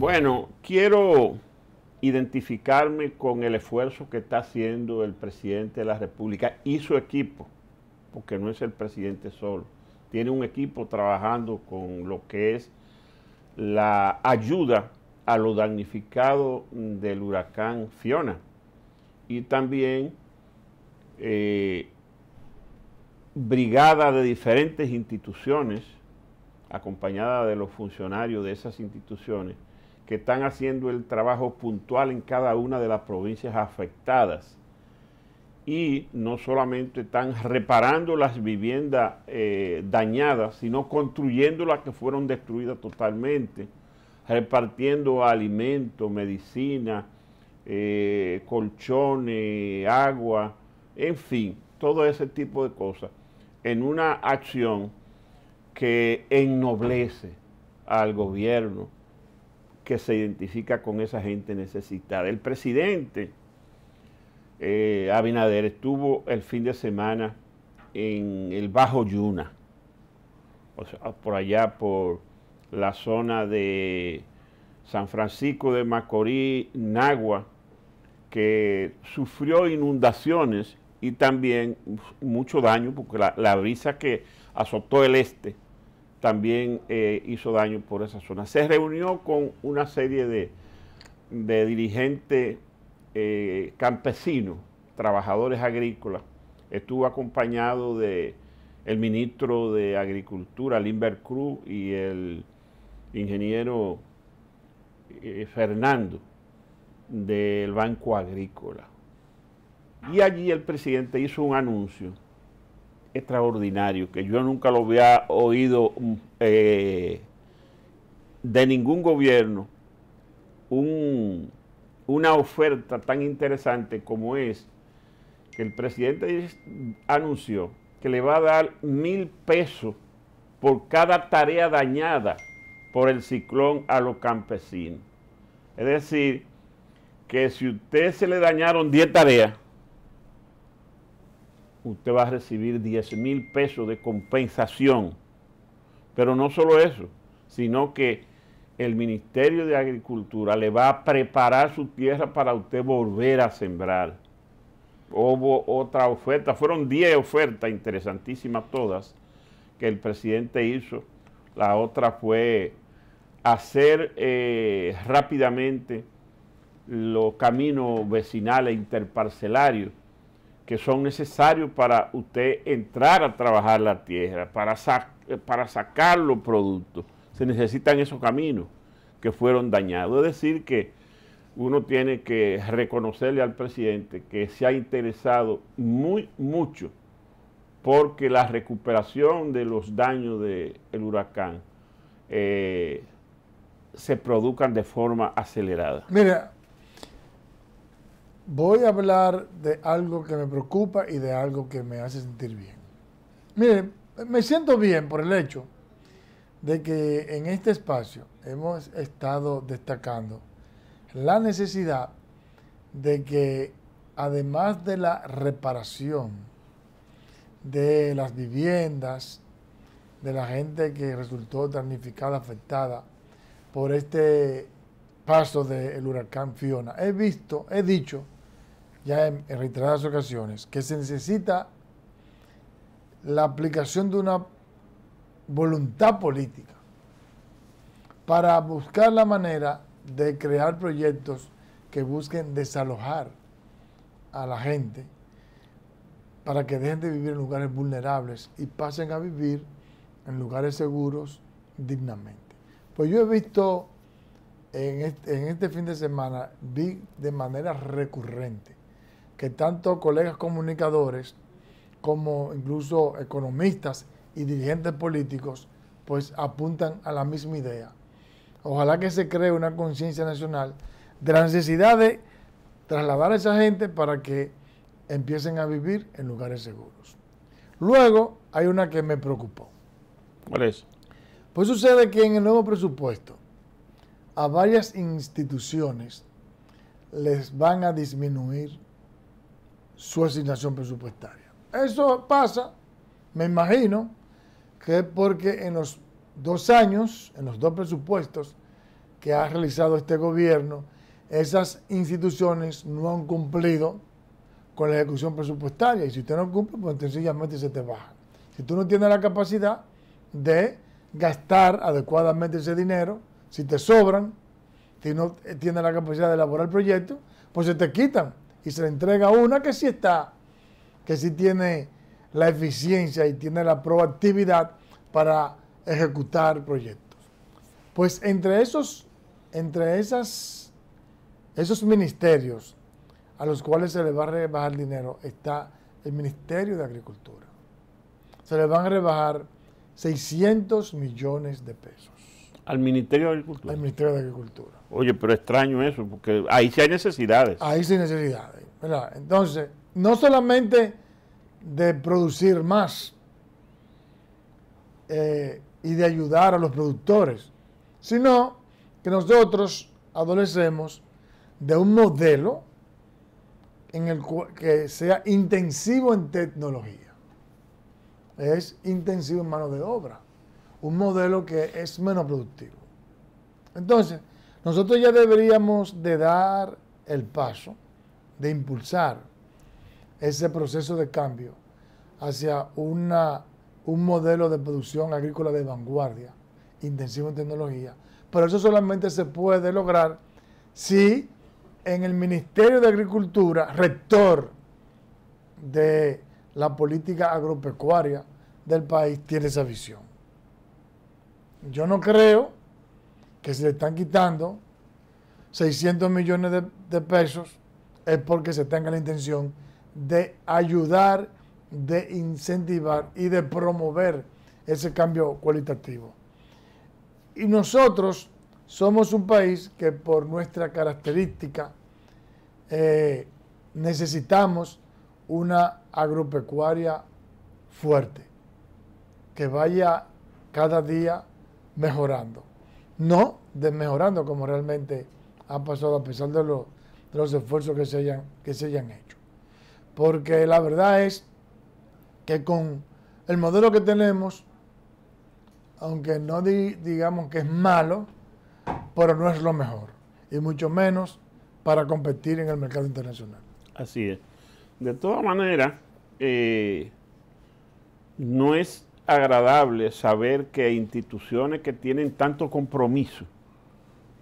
Bueno, quiero identificarme con el esfuerzo que está haciendo el presidente de la República y su equipo, porque no es el presidente solo. Tiene un equipo trabajando con lo que es la ayuda a lo damnificado del huracán Fiona y también eh, brigada de diferentes instituciones, acompañada de los funcionarios de esas instituciones, que están haciendo el trabajo puntual en cada una de las provincias afectadas. Y no solamente están reparando las viviendas eh, dañadas, sino construyendo las que fueron destruidas totalmente, repartiendo alimentos, medicina, eh, colchones, agua, en fin, todo ese tipo de cosas, en una acción que ennoblece al gobierno, que se identifica con esa gente necesitada. El presidente eh, Abinader estuvo el fin de semana en el Bajo Yuna, o por allá por la zona de San Francisco de Macorís, Nagua, que sufrió inundaciones y también mucho daño porque la, la brisa que azotó el este también eh, hizo daño por esa zona. Se reunió con una serie de, dirigentes eh, campesinos, trabajadores agrícolas. Estuvo acompañado de el ministro de Agricultura, Limber Cruz, y el ingeniero eh, Fernando del Banco Agrícola. Y allí el presidente hizo un anuncio extraordinario que yo nunca lo había oído mm, eh, de ningún gobierno una oferta tan interesante como es que el presidente anunció que le va a dar mil pesos por cada tarea dañada por el ciclón a los campesinos. Es decir, que si usted se le dañaron 10 tareas, usted va a recibir 10 mil pesos de compensación. Pero no solo eso, sino que el Ministerio de Agricultura le va a preparar su tierra para usted volver a sembrar. Hubo otra oferta, fueron 10 ofertas interesantísimas todas que el presidente hizo. La otra fue hacer eh, rápidamente los caminos vecinales interparcelarios que son necesarios para usted entrar a trabajar la tierra, para, eh, para sacar los productos. Se necesitan esos caminos que fueron dañados. Es decir, que uno tiene que reconocerle al presidente que se ha interesado muy mucho porque la recuperación de los daños del huracán eh, se produzcan de forma acelerada. Mira, voy a hablar de algo que me preocupa y de algo que me hace sentir bien. Miren, me siento bien por el hecho de que en este espacio hemos estado destacando la necesidad de que además de la reparación de las viviendas, de la gente que resultó damnificada, afectada por este paso del huracán Fiona, he visto, he dicho, ya en, reiteradas ocasiones, que se necesita la aplicación de una voluntad política para buscar la manera de crear proyectos que busquen desalojar a la gente para que dejen de vivir en lugares vulnerables y pasen a vivir en lugares seguros dignamente. Pues yo he visto en este fin de semana, vi de manera recurrente que tanto colegas comunicadores como incluso economistas y dirigentes políticos pues apuntan a la misma idea. Ojalá que se cree una conciencia nacional de la necesidad de trasladar a esa gente para que empiecen a vivir en lugares seguros. Luego hay una que me preocupó. ¿Cuál es? Pues sucede que en el nuevo presupuesto a varias instituciones les van a disminuir su asignación presupuestaria. Eso pasa, me imagino, que porque en los dos años, en los dos presupuestos que ha realizado este gobierno, esas instituciones no han cumplido con la ejecución presupuestaria. Y si usted no cumple, pues sencillamente se te baja. Si tú no tienes la capacidad de gastar adecuadamente ese dinero, si te sobran, si no tienes la capacidad de elaborar el proyecto, pues se te quitan y se le entrega una que sí está, que sí tiene la eficiencia y tiene la proactividad para ejecutar proyectos. Pues entre esos, entre esas, esos ministerios a los cuales se le va a rebajar dinero está el Ministerio de Agricultura. Se le van a rebajar 600 millones de pesos. Al Ministerio de Agricultura. Al Ministerio de Agricultura. Oye, pero extraño eso, porque ahí sí hay necesidades. Ahí sí hay necesidades, Entonces, no solamente de producir más eh, y de ayudar a los productores, sino que nosotros adolecemos de un modelo en el que sea intensivo en tecnología. Es intensivo en mano de obra un modelo que es menos productivo. Entonces, nosotros ya deberíamos de dar el paso, de impulsar ese proceso de cambio hacia una, un modelo de producción agrícola de vanguardia, intensivo en tecnología. Pero eso solamente se puede lograr si en el Ministerio de Agricultura, rector de la política agropecuaria del país, tiene esa visión yo no creo que se le están quitando 600 millones de, pesos es porque se tenga la intención de ayudar, de incentivar y de promover ese cambio cualitativo. Y nosotros somos un país que por nuestra característica eh, necesitamos una agropecuaria fuerte, que vaya cada día mejorando. No desmejorando como realmente ha pasado a pesar de, los esfuerzos que se, hayan, que se hayan hecho. Porque la verdad es que con el modelo que tenemos, aunque no digamos que es malo, pero no es lo mejor. Y mucho menos para competir en el mercado internacional. Así es. De todas maneras, eh, no es agradable saber que instituciones que tienen tanto compromiso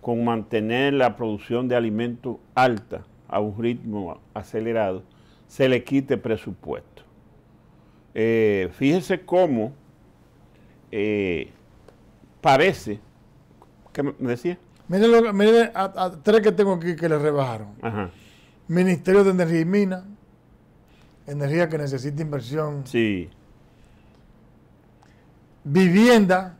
con mantener la producción de alimentos alta a un ritmo acelerado, se le quite presupuesto. fíjense eh, fíjese cómo eh, parece, que me decía? Mire, mire a, tres que tengo aquí que le rebajaron. Ministerio de Energía y mina energía que necesita inversión. Sí vivienda.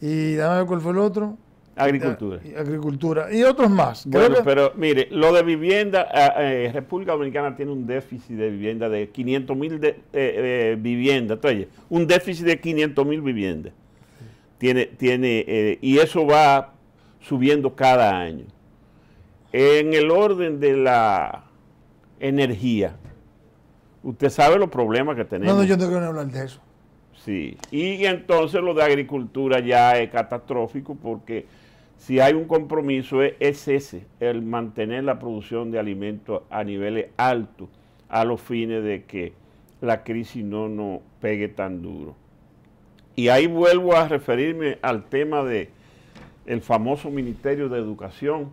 Y dame cuál fue el otro. Agricultura. Y, agricultura. Y otros más. pero mire, lo de vivienda, eh, eh, República Dominicana tiene un déficit de vivienda de 500 mil eh, viviendas. un déficit de 500 mil viviendas. Tiene, y eso va subiendo cada año. En el orden de la energía, Usted sabe los problemas que tenemos. No, no, yo no quiero hablar de eso. Sí, y entonces lo de agricultura ya es catastrófico porque si hay un compromiso es ese, el mantener la producción de alimentos a niveles altos a los fines de que la crisis no nos pegue tan duro. Y ahí vuelvo a referirme al tema de el famoso Ministerio de Educación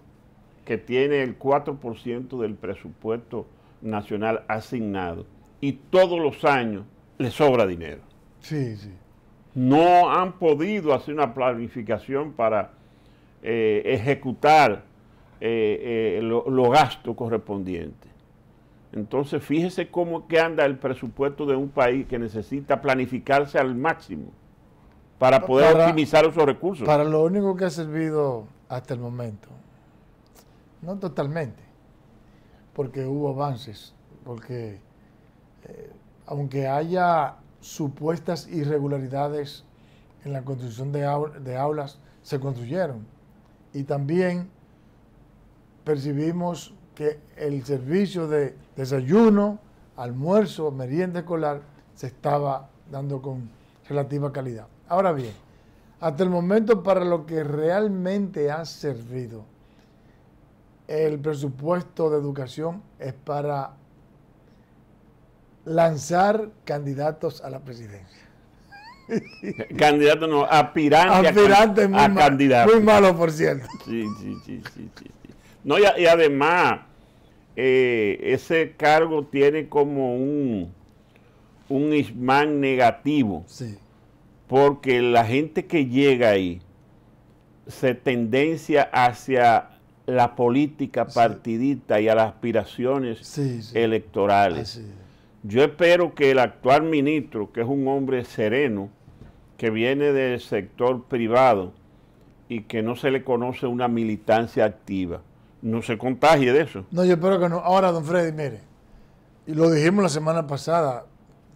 que tiene el 4% del presupuesto nacional asignado y todos los años le sobra dinero. Sí, sí. No han podido hacer una planificación para eh, ejecutar eh, eh, los gastos correspondientes. Entonces, fíjese cómo que anda el presupuesto de un país que necesita planificarse al máximo para poder optimizar esos recursos. Para lo único que ha servido hasta el momento, no totalmente, porque hubo avances, porque eh, aunque haya supuestas irregularidades en la construcción de, de aulas, se construyeron. Y también percibimos que el servicio de desayuno, almuerzo, merienda escolar se estaba dando con relativa calidad. Ahora bien, hasta el momento para lo que realmente ha servido, el presupuesto de educación es para lanzar candidatos a la presidencia. Candidato no, aspirante, a, muy Muy malo, por cierto. Sí, sí, sí, No, y, además, eh, ese cargo tiene como un, un ismán negativo. Sí. Porque la gente que llega ahí se tendencia hacia la política partidista y a las aspiraciones electorales. Yo espero que el actual ministro, que es un hombre sereno, que viene del sector privado y que no se le conoce una militancia activa, no se contagie de eso. No, yo espero que no. Ahora, don Freddy, mire, y lo dijimos la semana pasada,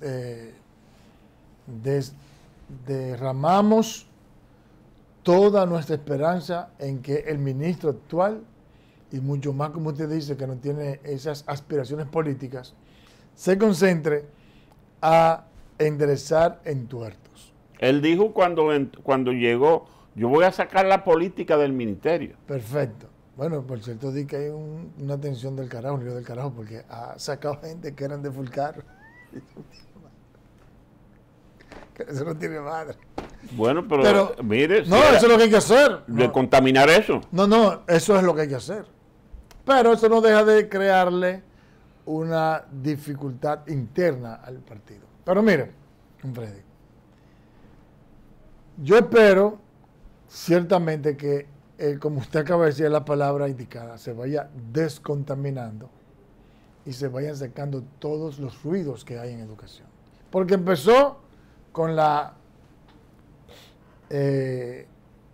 eh, derramamos toda nuestra esperanza en que el ministro actual, y mucho más como usted dice, que no tiene esas aspiraciones políticas, se concentre a enderezar en tuertos Él dijo cuando, cuando llegó, yo voy a sacar la política del ministerio. Perfecto. Bueno, por cierto, di que hay una tensión del carajo, un río del carajo, porque ha sacado gente que eran de Fulcar. eso no tiene madre. Bueno, pero, mire. No, eso es lo que hay que hacer. De contaminar eso. No, no, eso es lo que hay que hacer. Pero eso no deja de crearle una dificultad interna al partido. Pero mire, Freddy, yo espero ciertamente que, eh, como usted acaba de decir la palabra indicada, se vaya descontaminando y se vayan sacando todos los ruidos que hay en educación. Porque empezó con la eh,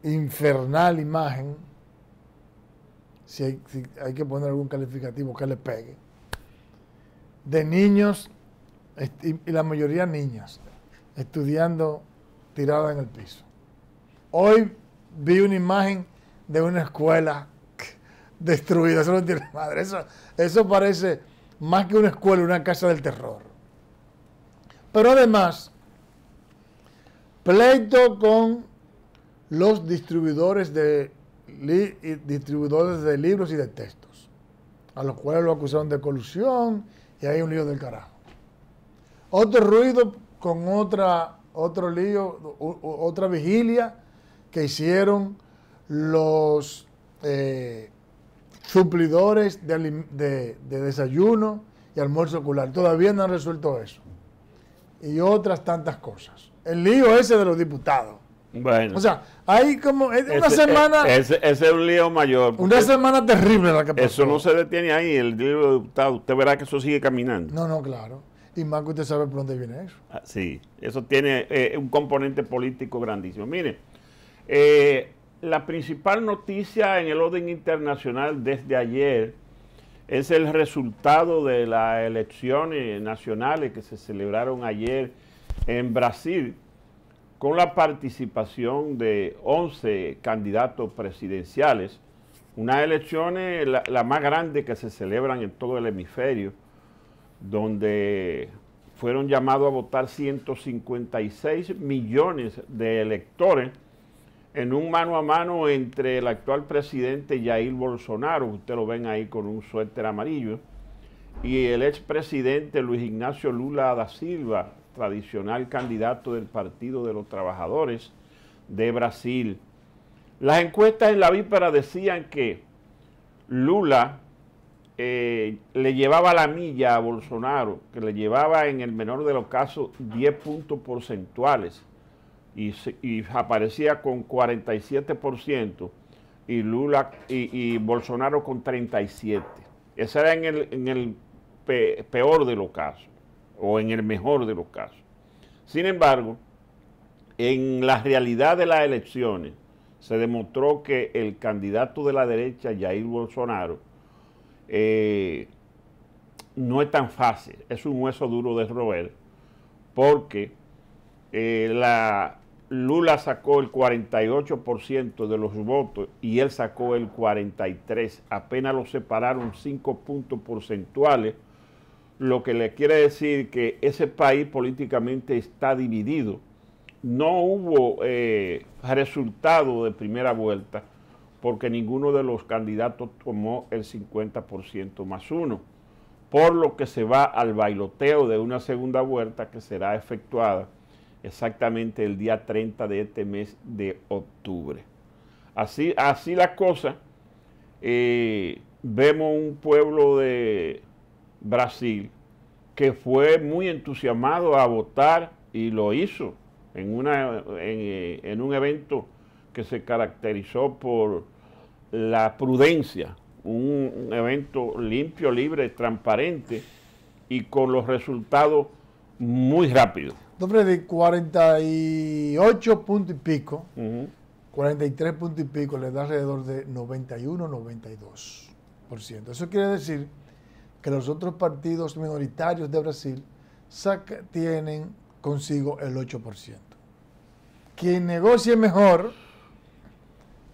infernal imagen, si hay que poner algún calificativo que le pegue, de niños, y la mayoría niñas, estudiando tiradas en el piso. Hoy vi una imagen de una escuela destruida, eso no tiene madre, eso, parece más que una escuela, una casa del terror. Pero además, pleito con los distribuidores de, distribuidores de libros y de textos, a los cuales lo acusaron de colusión y hay un lío del carajo. Otro ruido con otra, otro lío, otra vigilia que hicieron los eh, suplidores de, de, desayuno y almuerzo ocular. Todavía no han resuelto eso. Y otras tantas cosas. El lío ese de los diputados. Bueno. O sea, hay como una semana. Eh, ese, es un lío mayor. Una semana terrible la que pasó. Eso no se detiene ahí, el libro diputado. Usted verá que eso sigue caminando. No, no, claro. Y más que usted sabe por dónde viene eso. Ah, sí, eso tiene eh, un componente político grandísimo. Mire, eh, la principal noticia en el orden internacional desde ayer es el resultado de las elecciones nacionales que se celebraron ayer en Brasil con la participación de 11 candidatos presidenciales, unas elecciones eh, la, más grande que se celebran en todo el hemisferio, donde fueron llamados a votar 156 millones de electores en un mano a mano entre el actual presidente Jair Bolsonaro, usted lo ven ahí con un suéter amarillo, y el expresidente Luis Ignacio Lula da Silva, tradicional candidato del Partido de los Trabajadores de Brasil. Las encuestas en la víspera decían que Lula eh, le llevaba la milla a Bolsonaro, que le llevaba en el menor de los casos 10 puntos porcentuales y, aparecía con 47% y Lula y, Bolsonaro con 37. Ese era en el peor de los casos o en el mejor de los casos. Sin embargo, en la realidad de las elecciones se demostró que el candidato de la derecha, Jair Bolsonaro, eh, no es tan fácil, es un hueso duro de roer, porque eh, la, Lula sacó el 48% de los votos y él sacó el 43%, apenas lo separaron 5 puntos porcentuales lo que le quiere decir que ese país políticamente está dividido. No hubo eh, resultado de primera vuelta porque ninguno de los candidatos tomó el 50% más uno, por lo que se va al bailoteo de una segunda vuelta que será efectuada exactamente el día 30 de este mes de octubre. Así, así la cosa, eh, vemos un pueblo de Brasil, que fue muy entusiasmado a votar y lo hizo en, una, en, eh, un evento que se caracterizó por la prudencia, un evento limpio, libre, transparente y con los resultados muy rápidos. Hombre, de 48 puntos y pico, 43 puntos y pico, le da alrededor de 91, 92%. Eso quiere decir que los otros partidos minoritarios de Brasil tienen consigo el 8%. Quien negocie mejor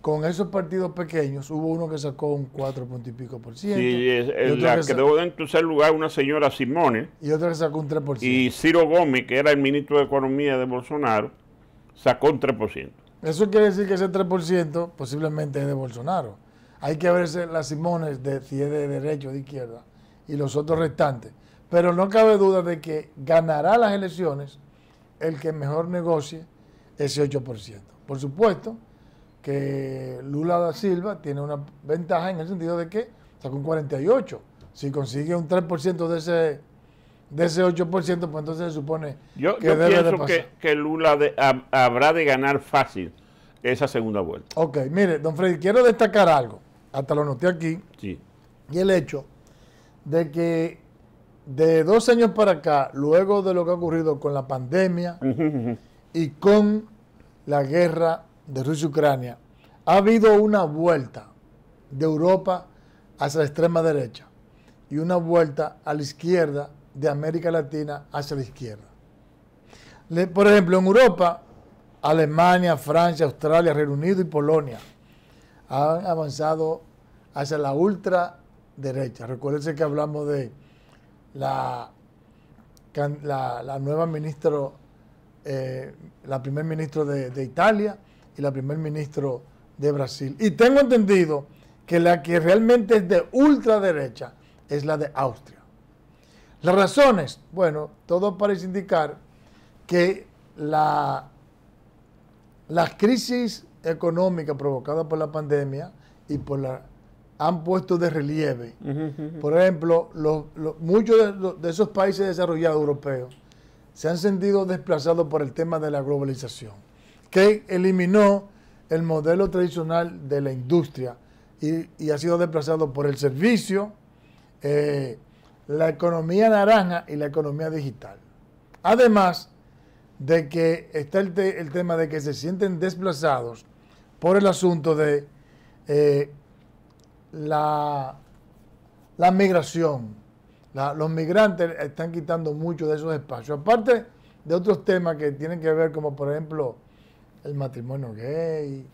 con esos partidos pequeños, hubo uno que sacó un 4 punto y pico por ciento. Sí, que quedó en tercer lugar una señora Simone. Y otra que sacó un 3%. Y Ciro Gómez, que era el ministro de Economía de Bolsonaro, sacó un 3%. Eso quiere decir que ese 3% posiblemente es de Bolsonaro. Hay que verse las Simones de si es de derecha o de izquierda y los otros restantes. Pero no cabe duda de que ganará las elecciones el que mejor negocie ese 8%. Por supuesto que Lula da Silva tiene una ventaja en el sentido de que sacó un 48. Si consigue un 3% de ese, de ese 8%, pues entonces se supone que Que, que Lula habrá de ganar fácil esa segunda vuelta. Ok, mire, don Freddy, quiero destacar algo. Hasta lo noté aquí. Sí. Y el hecho de que de dos años para acá, luego de lo que ha ocurrido con la pandemia y con la guerra de Rusia-Ucrania, ha habido una vuelta de Europa hacia la extrema derecha y una vuelta a la izquierda de América Latina hacia la izquierda. por ejemplo, en Europa, Alemania, Francia, Australia, Reino Unido y Polonia han avanzado hacia la ultra derecha. Recuérdense que hablamos de la, la, nueva ministra, eh, la primer ministro de, Italia y la primer ministro de Brasil. Y tengo entendido que la que realmente es de ultraderecha es la de Austria. Las razones, bueno, todo parece indicar que la, las crisis económica provocada por la pandemia y por la han puesto de relieve. Por ejemplo, muchos de, esos países desarrollados europeos se han sentido desplazados por el tema de la globalización, que eliminó el modelo tradicional de la industria y, ha sido desplazado por el servicio, eh, la economía naranja y la economía digital. Además de que está el, tema de que se sienten desplazados por el asunto de... Eh, la, la migración. los migrantes están quitando mucho de esos espacios. Aparte de otros temas que tienen que ver, como por ejemplo el matrimonio gay,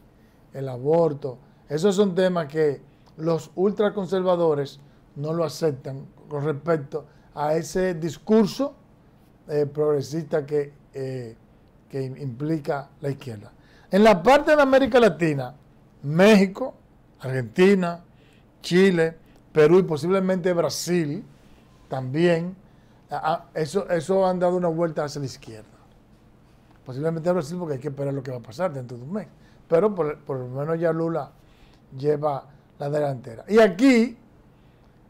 el aborto. Esos son temas que los ultraconservadores no lo aceptan con respecto a ese discurso eh, progresista que, eh, que implica la izquierda. En la parte de América Latina, México, Argentina, Chile, Perú y posiblemente Brasil también, eso, eso han dado una vuelta hacia la izquierda. Posiblemente Brasil porque hay que esperar lo que va a pasar dentro de un mes. Pero por, lo menos ya Lula lleva la delantera. Y aquí,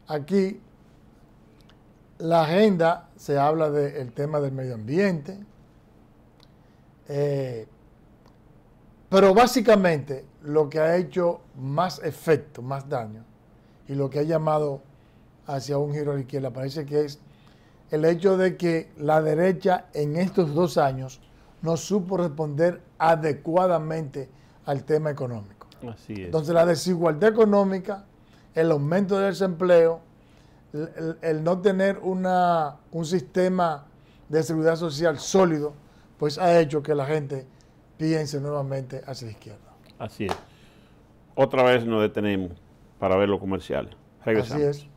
aquí, la agenda se habla del tema del medio ambiente. Eh, pero básicamente lo que ha hecho más efecto, más daño, y lo que ha llamado hacia un giro a la izquierda. Parece que es el hecho de que la derecha en estos dos años no supo responder adecuadamente al tema económico. Así es. Entonces la desigualdad económica, el aumento del desempleo, el, no tener un sistema de seguridad social sólido, pues ha hecho que la gente piense nuevamente hacia la izquierda. Así es. Otra vez nos detenemos para ver los comerciales. Regresamos. Así es.